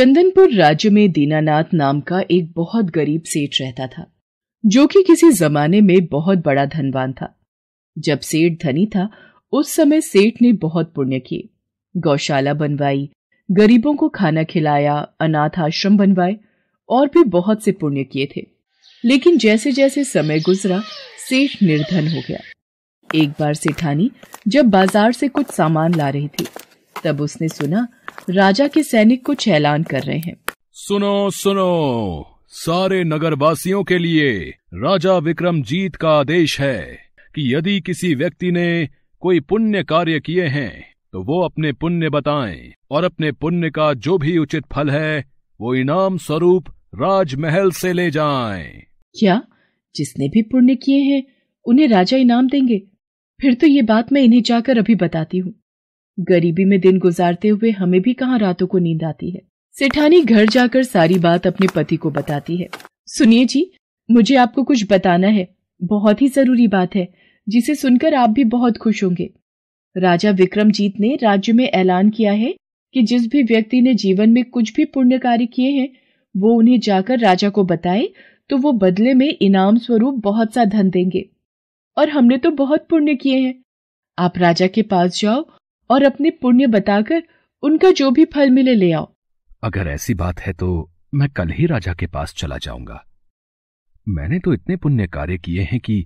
चंदनपुर राज्य में दीनानाथ नाम का एक बहुत गरीब सेठ रहता था जो कि किसी जमाने में बहुत बड़ा धनवान था जब सेठ धनी था उस समय सेठ ने बहुत पुण्य किए गौशाला बनवाई गरीबों को खाना खिलाया अनाथ आश्रम बनवाए और भी बहुत से पुण्य किए थे लेकिन जैसे जैसे समय गुजरा सेठ निर्धन हो गया एक बार सेठानी जब बाजार से कुछ सामान ला रही थी तब उसने सुना राजा के सैनिक कुछ ऐलान कर रहे हैं सुनो सुनो सारे नगरवासियों के लिए राजा विक्रमजीत का आदेश है कि यदि किसी व्यक्ति ने कोई पुण्य कार्य किए हैं तो वो अपने पुण्य बताएं और अपने पुण्य का जो भी उचित फल है वो इनाम स्वरूप राजमहल से ले जाएं। क्या जिसने भी पुण्य किए हैं उन्हें राजा इनाम देंगे फिर तो ये बात मैं इन्हें जाकर अभी बताती हूँ गरीबी में दिन गुजारते हुए हमें भी कहाँ रातों को नींद आती है सेठानी घर जाकर सारी बात अपने पति को बताती है सुनिए जी मुझे आपको कुछ बताना है बहुत ही जरूरी बात है जिसे सुनकर आप भी बहुत खुश होंगे राजा विक्रमजीत ने राज्य में ऐलान किया है कि जिस भी व्यक्ति ने जीवन में कुछ भी पुण्य कार्य किए हैं वो उन्हें जाकर राजा को बताए तो वो बदले में इनाम स्वरूप बहुत सा धन देंगे और हमने तो बहुत पुण्य किए हैं आप राजा के पास जाओ और अपने पुण्य बताकर उनका जो भी फल मिले ले आओ अगर ऐसी बात है तो मैं कल ही राजा के पास चला जाऊंगा मैंने तो इतने पुण्य कार्य किए हैं कि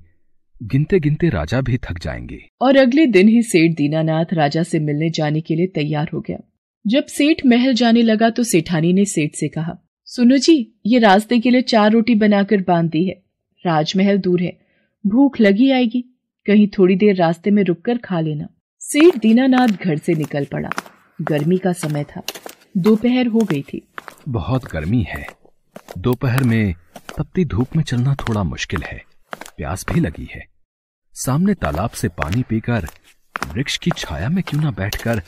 गिनते गिनते राजा भी थक जाएंगे और अगले दिन ही सेठ दीनानाथ राजा से मिलने जाने के लिए तैयार हो गया जब सेठ महल जाने लगा तो सेठानी ने सेठ से कहा सुनो जी ये रास्ते के लिए चार रोटी बनाकर बांध दी है राजमहल दूर है भूख लगी आएगी कहीं थोड़ी देर रास्ते में रुककर खा लेना सेठ दीनानाथ घर से निकल पड़ा गर्मी का समय था दोपहर हो गई थी बहुत गर्मी है दोपहर में तपती धूप में चलना थोड़ा मुश्किल है प्यास भी लगी है सामने तालाब से पानी पीकर वृक्ष की छाया में क्यों ना बैठकर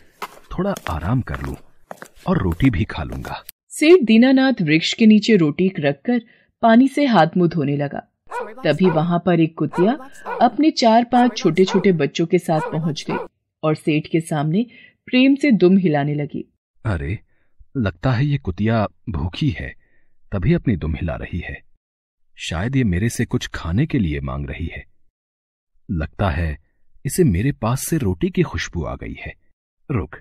थोड़ा आराम कर लूं और रोटी भी खा लूंगा सेठ दीनानाथ वृक्ष के नीचे रोटी रखकर पानी से हाथ मुंह धोने लगा तभी वहाँ पर एक कुतिया अपने चार पांच छोटे छोटे बच्चों के साथ पहुँच गई और सेठ के सामने प्रेम से दुम हिलाने लगी अरे लगता है ये कुतिया भूखी है तभी अपनी दुम हिला रही है शायद ये मेरे से कुछ खाने के लिए मांग रही है लगता है इसे मेरे पास से रोटी की खुशबू आ गई है रुक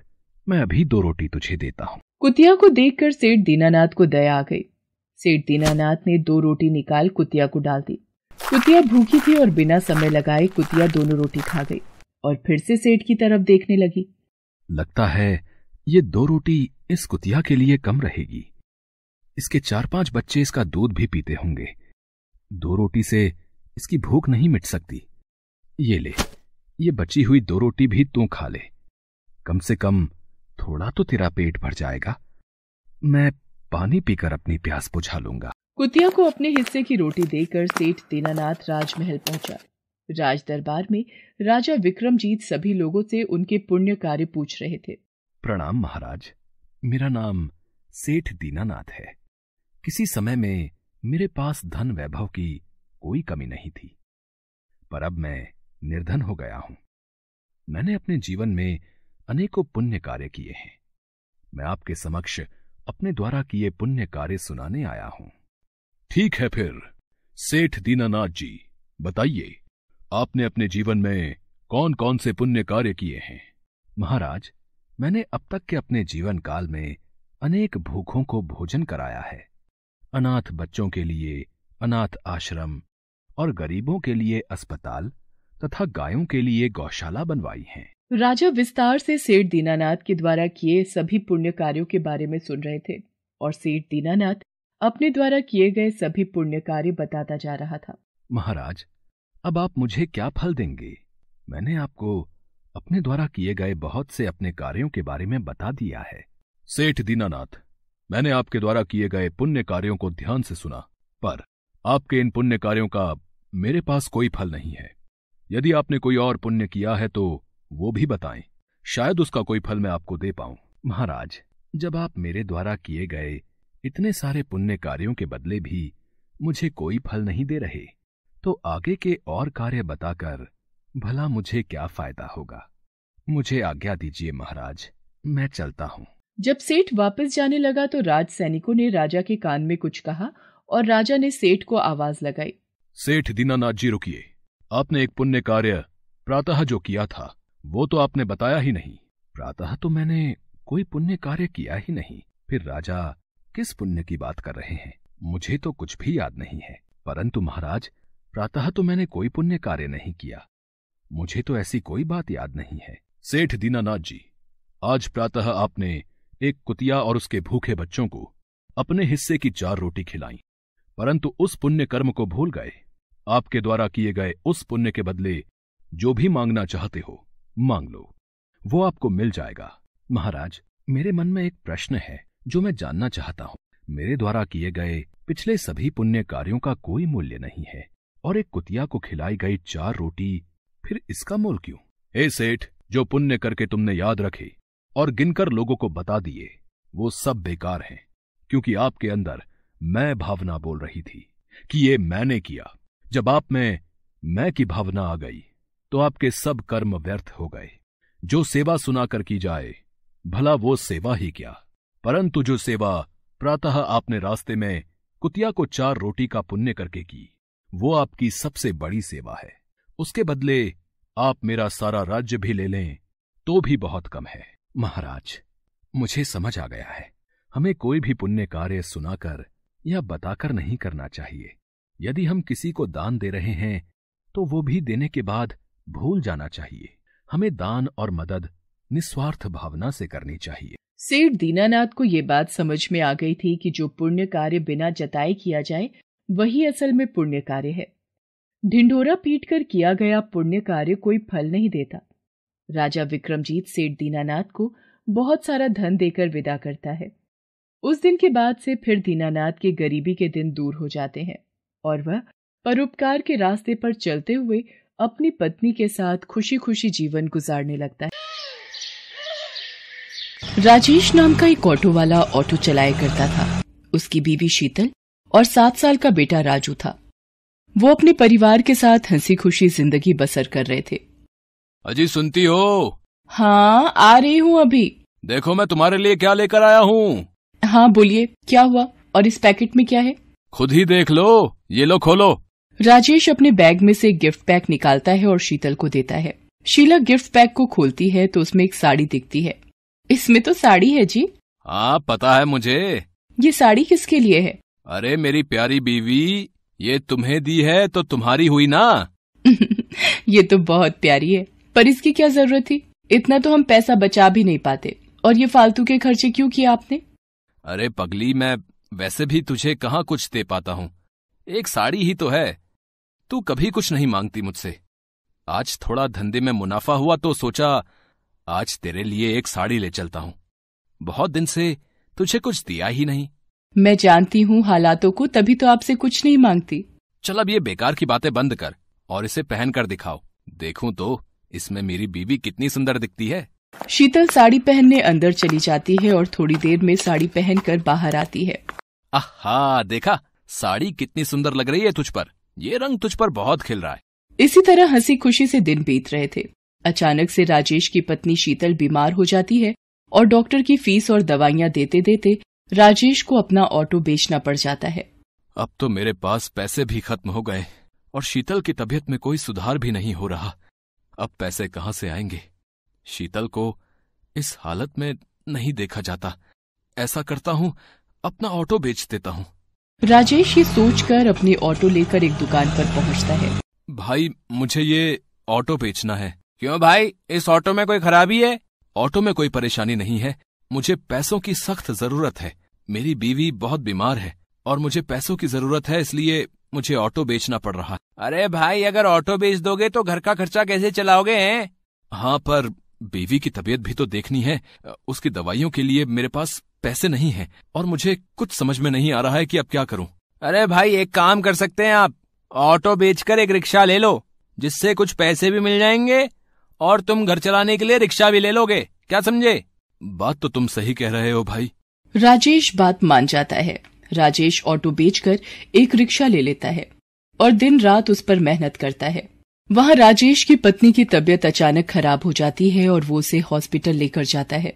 मैं अभी दो रोटी तुझे देता हूँ कुतिया को देखकर सेठ दीनानाथ को दया आ गई सेठ दीनानाथ ने दो रोटी निकाल कुतिया को डाल दी कुतिया भूखी थी और बिना समय लगाए कुतिया दोनों रोटी खा गई और फिर से सेठ की तरफ देखने लगी लगता है ये दो रोटी इस कुतिया के लिए कम रहेगी इसके चार पांच बच्चे इसका दूध भी पीते होंगे दो रोटी से इसकी भूख नहीं मिट सकती ये ले ये बची हुई दो रोटी भी तू खा ले कम से कम थोड़ा तो तेरा पेट भर जाएगा मैं पानी पीकर अपनी प्यास बुझा लूंगा कुतिया को अपने हिस्से की रोटी देकर सेठ दीनानाथ राजमहल पहुंचा राज दरबार में राजा विक्रमजीत सभी लोगों से उनके पुण्य कार्य पूछ रहे थे प्रणाम महाराज मेरा नाम सेठ दीनानाथ है किसी समय में मेरे पास धन वैभव की कोई कमी नहीं थी पर अब मैं निर्धन हो गया हूं मैंने अपने जीवन में अनेकों पुण्य कार्य किए हैं मैं आपके समक्ष अपने द्वारा किए पुण्य कार्य सुनाने आया हूं ठीक है फिर सेठ दीनानाथ जी बताइए आपने अपने जीवन में कौन कौन से पुण्य कार्य किए हैं महाराज मैंने अब तक के अपने जीवन काल में अनेक भूखों को भोजन कराया है अनाथ बच्चों के लिए अनाथ आश्रम और गरीबों के लिए अस्पताल तथा गायों के लिए गौशाला बनवाई है राजा विस्तार से सेठ दीनानाथ के द्वारा किए सभी पुण्य कार्यों के बारे में सुन रहे थे और सेठ दीनानाथ अपने द्वारा किए गए सभी पुण्य कार्य बताता जा रहा था महाराज अब आप मुझे क्या फल देंगे मैंने आपको अपने द्वारा किए गए बहुत से अपने कार्यों के बारे में बता दिया है सेठ दीनानाथ मैंने आपके द्वारा किए गए पुण्य कार्यों को ध्यान से सुना पर आपके इन पुण्य कार्यों का मेरे पास कोई फल नहीं है यदि आपने कोई और पुण्य किया है तो वो भी बताएं शायद उसका कोई फल मैं आपको दे पाऊं महाराज जब आप मेरे द्वारा किए गए इतने सारे पुण्य कार्यों के बदले भी मुझे कोई फल नहीं दे रहे तो आगे के और कार्य बताकर भला मुझे क्या फायदा होगा मुझे आज्ञा दीजिए महाराज मैं चलता हूँ जब सेठ वापस जाने लगा तो राज सैनिकों ने राजा के कान में कुछ कहा और राजा ने सेठ को आवाज लगाई सेठ दीनानाथ जी रुकिए आपने एक पुण्य कार्य प्रातः जो किया था वो तो आपने बताया ही नहीं प्रातः तो मैंने कोई पुण्य कार्य किया ही नहीं फिर राजा किस पुण्य की बात कर रहे हैं मुझे तो कुछ भी याद नहीं है परंतु महाराज प्रातः तो मैंने कोई पुण्य कार्य नहीं किया मुझे तो ऐसी कोई बात याद नहीं है सेठ दीनानाथ जी आज प्रातः आपने एक कुतिया और उसके भूखे बच्चों को अपने हिस्से की चार रोटी खिलाई परंतु उस पुण्य कर्म को भूल गए आपके द्वारा किए गए उस पुण्य के बदले जो भी मांगना चाहते हो मांग लो वो आपको मिल जाएगा महाराज मेरे मन में एक प्रश्न है जो मैं जानना चाहता हूँ मेरे द्वारा किए गए पिछले सभी पुण्य कार्यों का कोई मूल्य नहीं है और एक कुतिया को खिलाई गई चार रोटी फिर इसका मोल क्यों ए सेठ जो पुण्य करके तुमने याद रखे और गिनकर लोगों को बता दिए वो सब बेकार हैं क्योंकि आपके अंदर मैं भावना बोल रही थी कि ये मैंने किया जब आप में मैं की भावना आ गई तो आपके सब कर्म व्यर्थ हो गए जो सेवा सुनाकर की जाए भला वो सेवा ही क्या परंतु जो सेवा प्रातः आपने रास्ते में कुतिया को चार रोटी का पुण्य करके की वो आपकी सबसे बड़ी सेवा है उसके बदले आप मेरा सारा राज्य भी ले लें तो भी बहुत कम है महाराज मुझे समझ आ गया है हमें कोई भी पुण्य कार्य सुनाकर या बताकर नहीं करना चाहिए यदि हम किसी को दान दे रहे हैं तो वो भी देने के बाद भूल जाना चाहिए हमें दान और मदद निस्वार्थ भावना से करनी चाहिए सेठ दीनानाथ को ये बात समझ में आ गई थी कि जो पुण्य कार्य बिना जताए किया जाए वही असल में पुण्य कार्य है ढिंढोरा कर किया गया पुण्य कार्य कोई फल नहीं देता राजा विक्रमजीत सेठ दीनानाथ को बहुत सारा धन देकर विदा करता है उस दिन के बाद से फिर दीनानाथ के गरीबी के दिन दूर हो जाते हैं और वह परोपकार के रास्ते पर चलते हुए अपनी पत्नी के साथ खुशी खुशी जीवन गुजारने लगता है राजेश नाम का एक ऑटो वाला ऑटो चलाया करता था उसकी बीवी शीतल और सात साल का बेटा राजू था वो अपने परिवार के साथ हंसी खुशी जिंदगी बसर कर रहे थे अजी सुनती हो हाँ आ रही हूँ अभी देखो मैं तुम्हारे लिए क्या लेकर आया हूँ हाँ बोलिए क्या हुआ और इस पैकेट में क्या है खुद ही देख लो ये लो खोलो राजेश अपने बैग में से गिफ्ट पैक निकालता है और शीतल को देता है शीला गिफ्ट पैक को खोलती है तो उसमें एक साड़ी दिखती है इसमें तो साड़ी है जी हाँ पता है मुझे ये साड़ी किसके लिए है अरे मेरी प्यारी बीवी ये तुम्हें दी है तो तुम्हारी हुई ना ये तो बहुत प्यारी है पर इसकी क्या जरूरत थी इतना तो हम पैसा बचा भी नहीं पाते और ये फालतू के खर्चे क्यों किए आपने अरे पगली मैं वैसे भी तुझे कहाँ कुछ दे पाता हूँ एक साड़ी ही तो है तू कभी कुछ नहीं मांगती मुझसे आज थोड़ा धंधे में मुनाफा हुआ तो सोचा आज तेरे लिए एक साड़ी ले चलता हूँ बहुत दिन से तुझे कुछ दिया ही नहीं मैं जानती हूँ हालातों को तभी तो आपसे कुछ नहीं मांगती चल अब ये बेकार की बातें बंद कर और इसे पहन कर दिखाओ देखूं तो इसमें मेरी बीवी कितनी सुंदर दिखती है शीतल साड़ी पहनने अंदर चली जाती है और थोड़ी देर में साड़ी पहनकर बाहर आती है आहा देखा साड़ी कितनी सुंदर लग रही है तुझ पर ये रंग तुझ पर बहुत खिल रहा है इसी तरह हंसी खुशी से दिन बीत रहे थे अचानक से राजेश की पत्नी शीतल बीमार हो जाती है और डॉक्टर की फीस और दवाइयाँ देते देते राजेश को अपना ऑटो बेचना पड़ जाता है अब तो मेरे पास पैसे भी खत्म हो गए और शीतल की तबीयत में कोई सुधार भी नहीं हो रहा अब पैसे कहाँ से आएंगे शीतल को इस हालत में नहीं देखा जाता ऐसा करता हूँ अपना ऑटो बेच देता हूँ राजेश ये सोचकर अपने ऑटो लेकर एक दुकान पर पहुँचता है भाई मुझे ये ऑटो बेचना है क्यों भाई इस ऑटो में कोई खराबी है ऑटो में कोई परेशानी नहीं है मुझे पैसों की सख्त जरूरत है मेरी बीवी बहुत बीमार है और मुझे पैसों की जरूरत है इसलिए मुझे ऑटो बेचना पड़ रहा अरे भाई अगर ऑटो बेच दोगे तो घर का खर्चा कैसे चलाओगे हैं? हाँ पर बीवी की तबीयत भी तो देखनी है उसकी दवाइयों के लिए मेरे पास पैसे नहीं है और मुझे कुछ समझ में नहीं आ रहा है कि अब क्या करूं अरे भाई एक काम कर सकते हैं आप ऑटो बेचकर एक रिक्शा ले लो जिससे कुछ पैसे भी मिल जाएंगे और तुम घर चलाने के लिए रिक्शा भी ले लोगे क्या समझे बात तो तुम सही कह रहे हो भाई राजेश बात मान जाता है राजेश ऑटो बेचकर एक रिक्शा ले लेता है और दिन रात उस पर मेहनत करता है वहाँ राजेश की पत्नी की तबीयत अचानक खराब हो जाती है और वो उसे हॉस्पिटल लेकर जाता है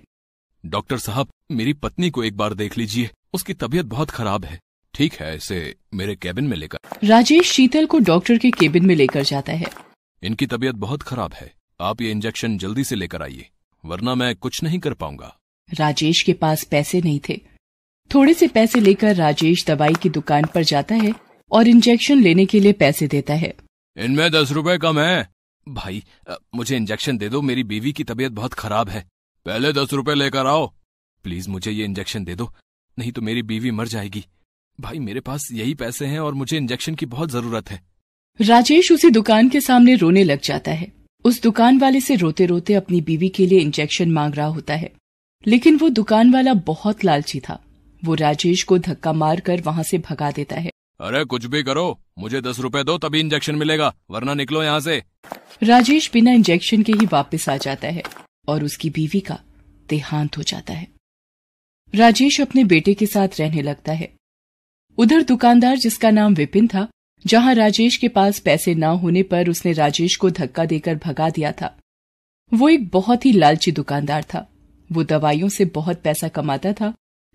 डॉक्टर साहब मेरी पत्नी को एक बार देख लीजिए उसकी तबीयत बहुत खराब है ठीक है इसे मेरे केबिन में लेकर राजेश शीतल को डॉक्टर के केबिन में लेकर जाता है इनकी तबीयत बहुत खराब है आप ये इंजेक्शन जल्दी से लेकर आइए वरना मैं कुछ नहीं कर पाऊंगा राजेश के पास पैसे नहीं थे थोड़े से पैसे लेकर राजेश दवाई की दुकान पर जाता है और इंजेक्शन लेने के लिए पैसे देता है इनमें दस रुपए कम है भाई मुझे इंजेक्शन दे दो मेरी बीवी की तबीयत बहुत खराब है पहले दस रुपए लेकर आओ प्लीज मुझे ये इंजेक्शन दे दो नहीं तो मेरी बीवी मर जाएगी भाई मेरे पास यही पैसे हैं और मुझे इंजेक्शन की बहुत जरूरत है राजेश उसी दुकान के सामने रोने लग जाता है उस दुकान वाले से रोते रोते अपनी बीवी के लिए इंजेक्शन मांग रहा होता है लेकिन वो दुकान वाला बहुत लालची था वो राजेश को धक्का मार कर वहाँ से भगा देता है अरे कुछ भी करो मुझे दस रुपए दो तभी इंजेक्शन मिलेगा वरना निकलो यहाँ से राजेश बिना इंजेक्शन के ही वापस आ जाता है और उसकी बीवी का देहांत हो जाता है राजेश अपने बेटे के साथ रहने लगता है उधर दुकानदार जिसका नाम विपिन था जहां राजेश के पास पैसे ना होने पर उसने राजेश को धक्का देकर भगा दिया था वो एक बहुत ही लालची दुकानदार था वो दवाइयों से बहुत पैसा कमाता था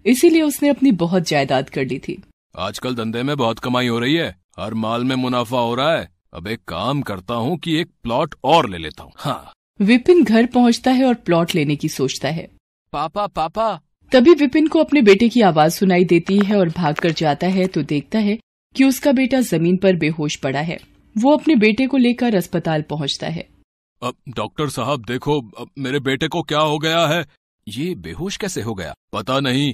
इसीलिए उसने अपनी बहुत जायदाद कर ली थी आजकल धंधे में बहुत कमाई हो रही है हर माल में मुनाफा हो रहा है अब एक काम करता हूँ कि एक प्लॉट और ले लेता हूँ हाँ। विपिन घर पहुँचता है और प्लॉट लेने की सोचता है पापा पापा तभी विपिन को अपने बेटे की आवाज सुनाई देती है और भाग कर जाता है तो देखता है कि उसका बेटा जमीन पर बेहोश पड़ा है वो अपने बेटे को लेकर अस्पताल पहुंचता है अब डॉक्टर साहब देखो अब मेरे बेटे को क्या हो गया है ये बेहोश कैसे हो गया पता नहीं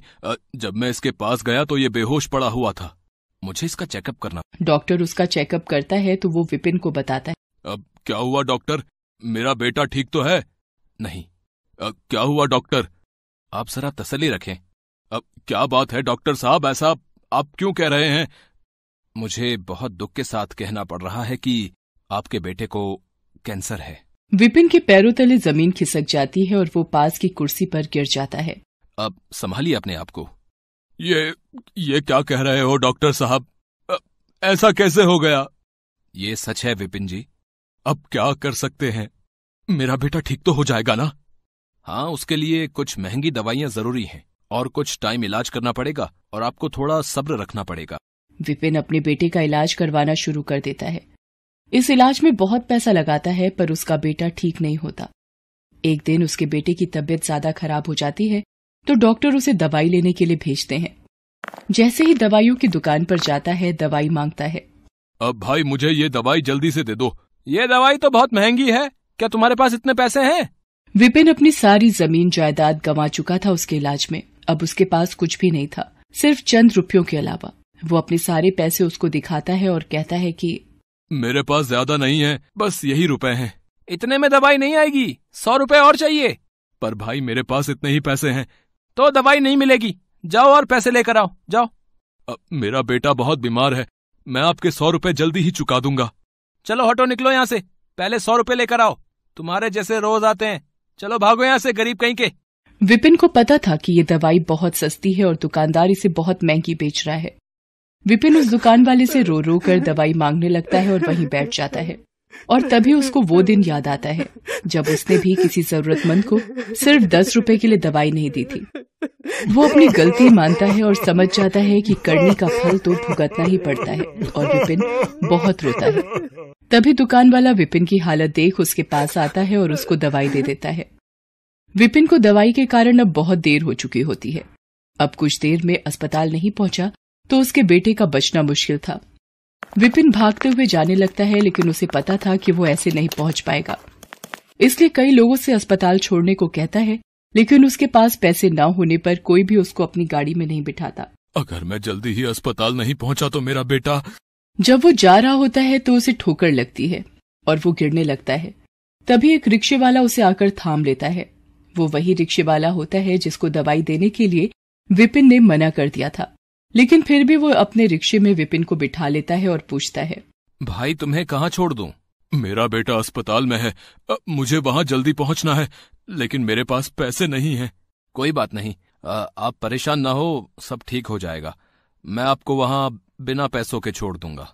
जब मैं इसके पास गया तो ये बेहोश पड़ा हुआ था मुझे इसका चेकअप करना डॉक्टर उसका चेकअप करता है तो वो विपिन को बताता है अब क्या हुआ डॉक्टर मेरा बेटा ठीक तो है नहीं अब क्या हुआ डॉक्टर आप जरा तसली रखें अब क्या बात है डॉक्टर साहब ऐसा आप क्यों कह रहे हैं मुझे बहुत दुख के साथ कहना पड़ रहा है कि आपके बेटे को कैंसर है विपिन के पैरों तले जमीन खिसक जाती है और वो पास की कुर्सी पर गिर जाता है अब संभालिए अपने आप को ये ये क्या कह रहे हो डॉक्टर साहब ऐसा कैसे हो गया ये सच है विपिन जी अब क्या कर सकते हैं मेरा बेटा ठीक तो हो जाएगा ना हाँ उसके लिए कुछ महंगी दवाइयाँ जरूरी हैं और कुछ टाइम इलाज करना पड़ेगा और आपको थोड़ा सब्र रखना पड़ेगा विपिन अपने बेटे का इलाज करवाना शुरू कर देता है इस इलाज में बहुत पैसा लगाता है पर उसका बेटा ठीक नहीं होता एक दिन उसके बेटे की तबीयत ज्यादा खराब हो जाती है तो डॉक्टर उसे दवाई लेने के लिए भेजते हैं जैसे ही दवाइयों की दुकान पर जाता है दवाई मांगता है अब भाई मुझे ये दवाई जल्दी से दे दो ये दवाई तो बहुत महंगी है क्या तुम्हारे पास इतने पैसे हैं विपिन अपनी सारी जमीन जायदाद गंवा चुका था उसके इलाज में अब उसके पास कुछ भी नहीं था सिर्फ चंद रुपयों के अलावा वो अपने सारे पैसे उसको दिखाता है और कहता है कि मेरे पास ज्यादा नहीं है बस यही रुपए हैं इतने में दवाई नहीं आएगी सौ रुपए और चाहिए पर भाई मेरे पास इतने ही पैसे हैं तो दवाई नहीं मिलेगी जाओ और पैसे लेकर आओ जाओ अ, मेरा बेटा बहुत बीमार है मैं आपके सौ रुपए जल्दी ही चुका दूंगा चलो हटो निकलो यहाँ से पहले सौ रुपए लेकर आओ तुम्हारे जैसे रोज आते हैं चलो भागो यहाँ से गरीब कहीं के विपिन को पता था कि ये दवाई बहुत सस्ती है और दुकानदार इसे बहुत महंगी बेच रहा है विपिन उस दुकान वाले से रो रो कर दवाई मांगने लगता है और वहीं बैठ जाता है और तभी उसको वो दिन याद आता है जब उसने भी किसी जरूरतमंद को सिर्फ दस रुपए के लिए दवाई नहीं दी थी वो अपनी गलती मानता है और समझ जाता है कि करने का फल तो भुगतना ही पड़ता है और विपिन बहुत रोता है तभी दुकान वाला विपिन की हालत देख उसके पास आता है और उसको दवाई दे देता है विपिन को दवाई के कारण अब बहुत देर हो चुकी होती है अब कुछ देर में अस्पताल नहीं पहुंचा तो उसके बेटे का बचना मुश्किल था विपिन भागते हुए जाने लगता है लेकिन उसे पता था कि वो ऐसे नहीं पहुंच पाएगा इसलिए कई लोगों से अस्पताल छोड़ने को कहता है लेकिन उसके पास पैसे न होने पर कोई भी उसको अपनी गाड़ी में नहीं बिठाता अगर मैं जल्दी ही अस्पताल नहीं पहुंचा तो मेरा बेटा जब वो जा रहा होता है तो उसे ठोकर लगती है और वो गिरने लगता है तभी एक रिक्शे वाला उसे आकर थाम लेता है वो वही रिक्शे वाला होता है जिसको दवाई देने के लिए विपिन ने मना कर दिया था लेकिन फिर भी वो अपने रिक्शे में विपिन को बिठा लेता है और पूछता है भाई तुम्हें कहाँ छोड़ दो मेरा बेटा अस्पताल में है मुझे वहाँ जल्दी पहुँचना है लेकिन मेरे पास पैसे नहीं है कोई बात नहीं आप परेशान ना हो सब ठीक हो जाएगा मैं आपको वहाँ बिना पैसों के छोड़ दूंगा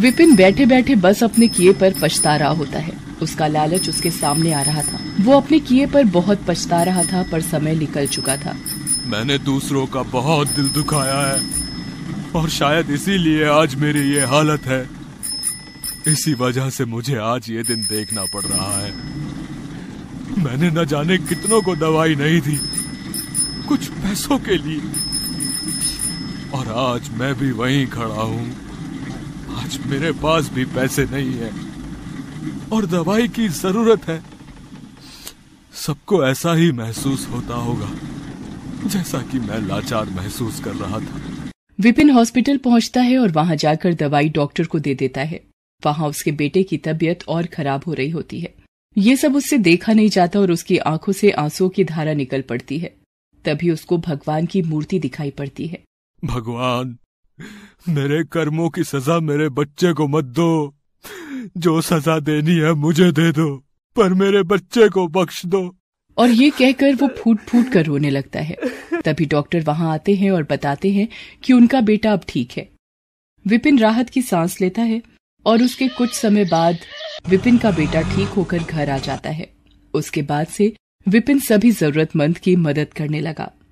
विपिन बैठे बैठे बस अपने किए पर पछता रहा होता है उसका लालच उसके सामने आ रहा था वो अपने किए पर बहुत पछता रहा था पर समय निकल चुका था मैंने दूसरों का बहुत दिल दुखाया है और शायद इसीलिए आज मेरी ये हालत है इसी वजह से मुझे आज ये दिन देखना पड़ रहा है मैंने न जाने कितनों को दवाई नहीं दी कुछ पैसों के लिए और आज मैं भी वहीं खड़ा हूं आज मेरे पास भी पैसे नहीं है और दवाई की जरूरत है सबको ऐसा ही महसूस होता होगा जैसा कि मैं लाचार महसूस कर रहा था विपिन हॉस्पिटल पहुंचता है और वहां जाकर दवाई डॉक्टर को दे देता है वहां उसके बेटे की तबीयत और खराब हो रही होती है ये सब उससे देखा नहीं जाता और उसकी आंखों से आंसुओं की धारा निकल पड़ती है तभी उसको भगवान की मूर्ति दिखाई पड़ती है भगवान मेरे कर्मों की सजा मेरे बच्चे को मत दो जो सजा देनी है मुझे दे दो पर मेरे बच्चे को बख्श दो और ये कहकर वो फूट फूट कर रोने लगता है तभी डॉक्टर वहां आते हैं और बताते हैं कि उनका बेटा अब ठीक है विपिन राहत की सांस लेता है और उसके कुछ समय बाद विपिन का बेटा ठीक होकर घर आ जाता है उसके बाद से विपिन सभी जरूरतमंद की मदद करने लगा